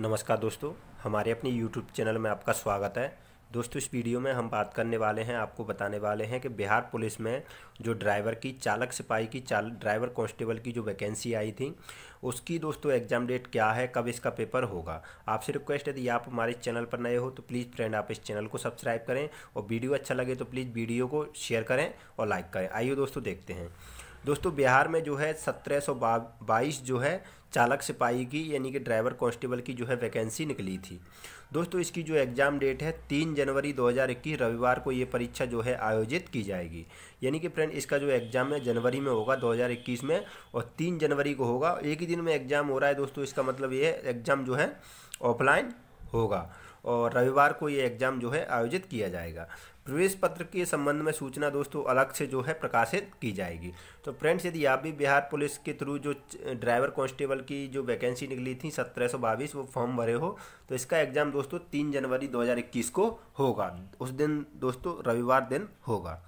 नमस्कार दोस्तों हमारे अपने YouTube चैनल में आपका स्वागत है दोस्तों इस वीडियो में हम बात करने वाले हैं आपको बताने वाले हैं कि बिहार पुलिस में जो ड्राइवर की चालक सिपाही की चाल ड्राइवर कांस्टेबल की जो वैकेंसी आई थी उसकी दोस्तों एग्ज़ाम डेट क्या है कब इसका पेपर होगा आपसे रिक्वेस्ट है यदि आप हमारे चैनल पर नए हो तो प्लीज़ फ्रेंड आप इस चैनल को सब्सक्राइब करें और वीडियो अच्छा लगे तो प्लीज़ वीडियो को शेयर करें और लाइक करें आइए दोस्तों देखते हैं दोस्तों बिहार में जो है सत्रह सौ बाईस जो है चालक सिपाही की यानी कि ड्राइवर कांस्टेबल की जो है वैकेंसी निकली थी दोस्तों इसकी जो एग्ज़ाम डेट है तीन जनवरी 2021 रविवार को ये परीक्षा जो है आयोजित की जाएगी यानी कि फ्रेंड इसका जो एग्ज़ाम है जनवरी में होगा 2021 में और तीन जनवरी को होगा एक ही दिन में एग्ज़ाम हो रहा है दोस्तों इसका मतलब ये एग्ज़ाम जो है ऑफलाइन होगा और रविवार को ये एग्ज़ाम जो है आयोजित किया जाएगा प्रवेश पत्र के संबंध में सूचना दोस्तों अलग से जो है प्रकाशित की जाएगी तो फ्रेंड्स यदि आप भी बिहार पुलिस के थ्रू जो ड्राइवर कांस्टेबल की जो वैकेंसी निकली थी सत्रह वो फॉर्म भरे हो तो इसका एग्ज़ाम दोस्तों तीन जनवरी 2021 को होगा उस दिन दोस्तों रविवार दिन होगा